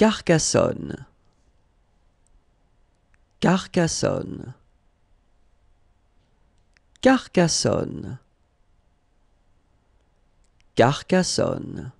Carcassonne Carcassonne Carcassonne Carcassonne